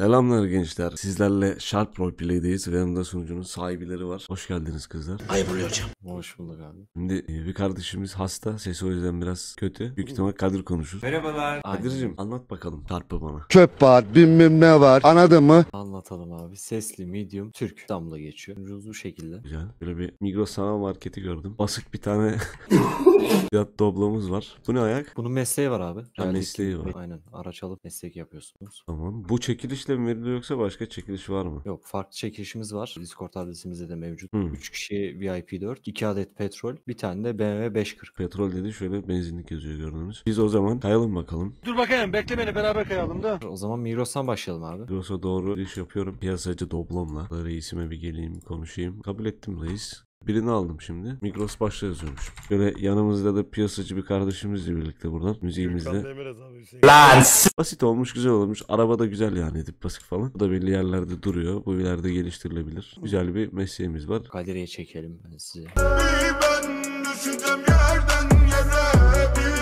Selamlar gençler. Sizlerle Sharp Roleplay'deyiz ve yanımda sunucunun sahibileri var. Hoş geldiniz kızlar. Hayırlı hocam. Hoş bulduk abi. Şimdi e, bir kardeşimiz hasta. Sesi o yüzden biraz kötü. Büyük ihtimal Kadir konuşur. Merhabalar. Kadir'cim anlat bakalım Sharp'ı bana. Çöp var, bilmem ne var. Anadı mı? Anlatalım abi. Sesli, medium, Türk damla geçiyor. Ucuz bu şekilde. Güzel. Böyle bir Migros Sanal Market'i gördüm. Basık bir tane fiyat doblamız var. Bu ne ayak? Bunun mesleği var abi. Ha, mesleği var. Aynen. Araç alıp meslek yapıyorsunuz. Tamam. Bu çekilişle çekilişle mi veriliyor yoksa başka çekiliş var mı? Yok farklı çekilişimiz var. Discord adresimizde de mevcut. Hmm. 3 kişi VIP 4, 2 adet petrol, bir tane de BMW 540. Petrol dedi şöyle benzinlik yazıyor gördüğünüz. Biz o zaman kayalım bakalım. Dur bakayım bekle beni beraber kayalım da. O zaman Miros'tan başlayalım abi. Miros'a doğru iş yapıyorum. Piyasacı Doblom'la. Reisime bir geleyim konuşayım. Kabul ettim reis. Birini aldım şimdi. Migros başla yazıyormuş. Böyle yanımızda da piyasacı bir kardeşimizle birlikte buradan müziğimizle. Lan! Basit olmuş güzel olmuş. Araba da güzel yani edip basit falan. Bu da belli yerlerde duruyor. Bu ileride geliştirilebilir. Güzel bir mesleğimiz var. Galeriye çekelim ben sizi.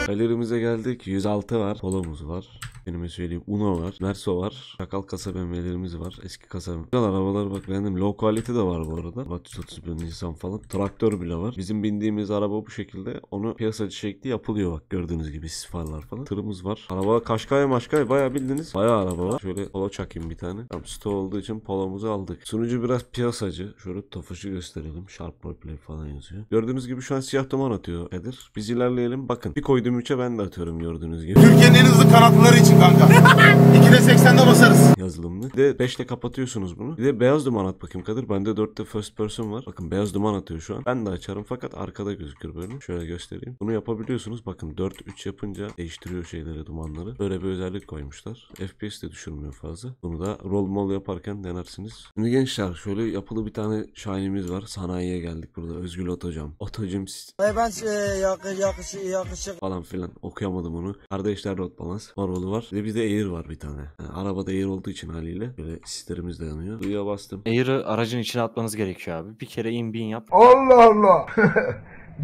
Galerimize geldik. 106 var. Polomuz var benim söyleyeyim. una var. Verso var. Çakal kasa BMW'lerimiz var. Eski kasa Güzel arabalar bak beğendim. Low quality de var bu arada. Vatüs 31 Nisan falan. Traktör bile var. Bizim bindiğimiz araba bu şekilde. Onu piyasacı şekli yapılıyor bak. Gördüğünüz gibi farlar falan. Tırımız var. Araba Kaşkay Maşkay bayağı bildiniz. Bayağı araba var. Şöyle polo çakayım bir tane. Tam sto olduğu için polomuzu aldık. Sunucu biraz piyasacı. Şöyle tafışı gösterelim. Sharp play falan yazıyor. Gördüğünüz gibi şu an siyah duman atıyor Edir. Biz ilerleyelim. Bakın. Bir koydum 3'e ben de atıyorum gördüğünüz gibi. Türkiye'nin en hızlı kanatları için basayım kanka. 2'de 80'de basarız. Yazılımlı. Bir de 5'te kapatıyorsunuz bunu. Bir de beyaz duman at bakayım Kadir. Bende 4'te first person var. Bakın beyaz duman atıyor şu an. Ben de açarım fakat arkada gözükür böyle. Şöyle göstereyim. Bunu yapabiliyorsunuz. Bakın 4-3 yapınca değiştiriyor şeyleri dumanları. Böyle bir özellik koymuşlar. FPS de düşürmüyor fazla. Bunu da roll mall yaparken denersiniz. Şimdi gençler şöyle yapılı bir tane şahinimiz var. Sanayiye geldik burada. Özgül Otocam. Otocam. Ben e, yakışık yakışık falan filan okuyamadım onu. Kardeşler rot balans. Marvalı var var. bir de air var bir tane. Yani arabada air olduğu için haliyle böyle sistemimiz de yanıyor. Suya bastım. Air'ı aracın içine atmanız gerekiyor abi. Bir kere in bin yap. Allah Allah.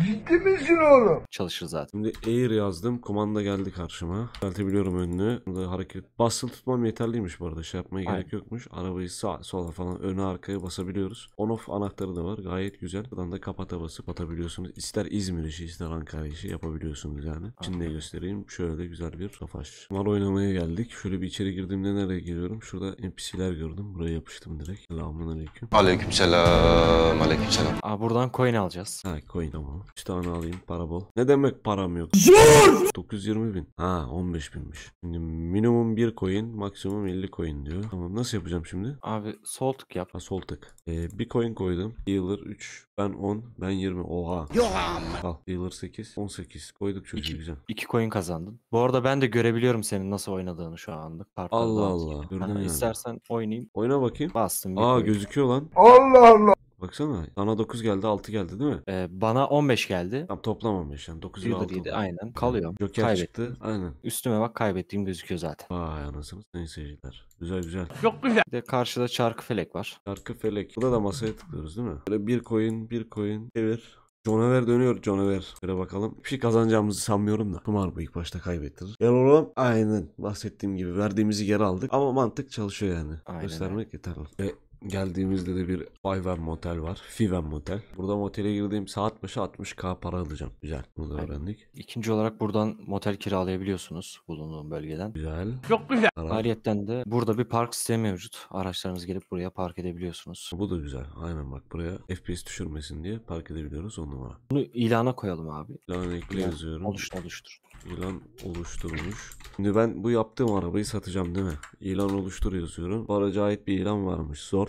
Ciddi misin oğlum? Çalışır zaten. Şimdi air yazdım. Kumanda geldi karşıma. Düzeltebiliyorum önünü. Burada hareket basılı tutmam yeterliymiş bu arada. Şey yapmaya Aynen. gerek yokmuş. Arabayı sağ, sola falan öne arkaya basabiliyoruz. On off anahtarı da var. Gayet güzel. Buradan da kapata basıp atabiliyorsunuz. İster İzmir işi ister Ankara işi yapabiliyorsunuz yani. Şimdi göstereyim. Şöyle güzel bir rafaş. Mal oynamaya geldik. Şöyle bir içeri girdiğimde nereye geliyorum? Şurada NPC'ler gördüm. Buraya yapıştım direkt. Selamun aleyküm. Aleyküm selam. Aleyküm selam. Aa, buradan coin alacağız. Ha coin tamam mı? 3 tane alayım para bol. Ne demek param yok? Zor! 920 bin. Ha 15 binmiş. Şimdi minimum 1 coin maksimum 50 coin diyor. Tamam nasıl yapacağım şimdi? Abi sol tık yap. Ha sol tık. Ee, bir coin koydum. Dealer 3. Ben 10. Ben 20. Oha. Yoham. Al. Dealer 8. 18. Koyduk çocuğu İki, güzel. 2 coin kazandın. Bu arada ben de görebiliyorum senin nasıl oynadığını şu anda. Kartlar Allah Allah. Gördün İstersen oynayayım. Oyna bakayım. Bastım. Aa coin. gözüküyor lan. Allah Allah. Baksana sana 9 geldi 6 geldi değil mi? Ee, bana 15 geldi. Tam toplam 15 yani 9 ile 6. aynen kalıyor. Joker Kaybettim. çıktı aynen. Üstüme bak kaybettiğim gözüküyor zaten. Vay anasını sayın seyirciler. Güzel güzel. Yok güzel. Bir de karşıda çarkı felek var. Çarkı felek. Burada da masaya tıklıyoruz değil mi? Böyle bir coin bir coin çevir. Jonever dönüyor Jonever. Şöyle bakalım. Bir şey kazanacağımızı sanmıyorum da. Kumar bu ilk başta kaybettirir. Gel oğlum. Aynen bahsettiğim gibi verdiğimizi geri aldık. Ama mantık çalışıyor yani. Aynen. Göstermek yeterli. E, geldiğimizde de bir Fiven Motel var. Fiven Motel. Burada motele girdiğim saat başı 60k para alacağım. Güzel. Bunu da öğrendik. İkinci olarak buradan motel kiralayabiliyorsunuz bulunduğum bölgeden. Güzel. Çok güzel. Ayrıyetten de burada bir park sistemi mevcut. Araçlarınız gelip buraya park edebiliyorsunuz. Bu da güzel. Aynen bak buraya FPS düşürmesin diye park edebiliyoruz on numara. Bunu ilana koyalım abi. İlan ekle yazıyorum. Oluştur, oluştur. İlan oluşturmuş. Şimdi ben bu yaptığım arabayı satacağım değil mi? İlan oluştur yazıyorum. Baraja ait bir ilan varmış. Zor.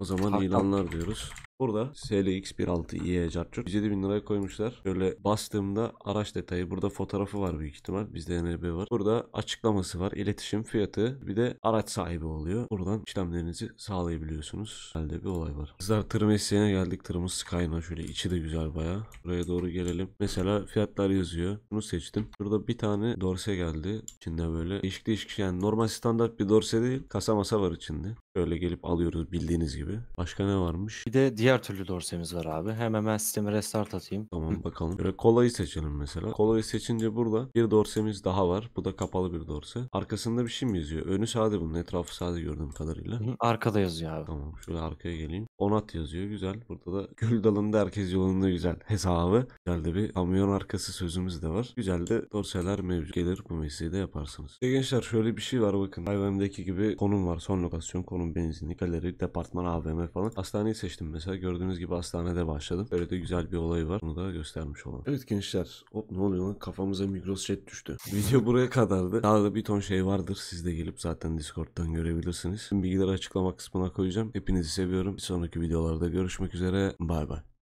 o zaman ilanlar diyoruz. Burada SLX 1.6i Cartçuk 107 bin liraya koymuşlar. Böyle bastığımda araç detayı burada fotoğrafı var büyük ihtimal. Bizde NRB var. Burada açıklaması var. iletişim fiyatı bir de araç sahibi oluyor. Buradan işlemlerinizi sağlayabiliyorsunuz. Halde bir olay var. Kızlar tır mesleğine geldik. Tırımız Skyna. Şöyle içi de güzel baya. Buraya doğru gelelim. Mesela fiyatlar yazıyor. Bunu seçtim. Burada bir tane dorse geldi. İçinde böyle değişik değişik şey. yani normal standart bir dorse değil. Kasa masa var içinde. Böyle gelip alıyoruz bildiğiniz gibi. Başka ne varmış? Bir de diğer türlü dorsemiz var abi. Hem hemen sistemi restart atayım. Tamam bakalım. Böyle kolayı seçelim mesela. Kolayı seçince burada bir dorsemiz daha var. Bu da kapalı bir dorse. Arkasında bir şey mi yazıyor? Önü sade bunun. Etrafı sade gördüğüm kadarıyla. Arkada yazıyor abi. Tamam şöyle arkaya geleyim. Onat yazıyor. Güzel. Burada da gül dalında herkes yolunda güzel hesabı. Güzel de bir kamyon arkası sözümüz de var. Güzel de dorseler mevcut. Gelir bu mesleği de yaparsınız. E gençler şöyle bir şey var bakın. Hayvendeki gibi konum var. Son lokasyon konum okulun benzinli, galeri, departman, AVM falan. Hastaneyi seçtim mesela. Gördüğünüz gibi hastanede başladım. Böyle de güzel bir olay var. Bunu da göstermiş olalım. Evet gençler. Hop ne oluyor lan? Kafamıza Migros chat düştü. Video buraya kadardı. Daha da bir ton şey vardır. Siz de gelip zaten Discord'dan görebilirsiniz. Tüm bilgileri açıklama kısmına koyacağım. Hepinizi seviyorum. Bir sonraki videolarda görüşmek üzere. Bay bay.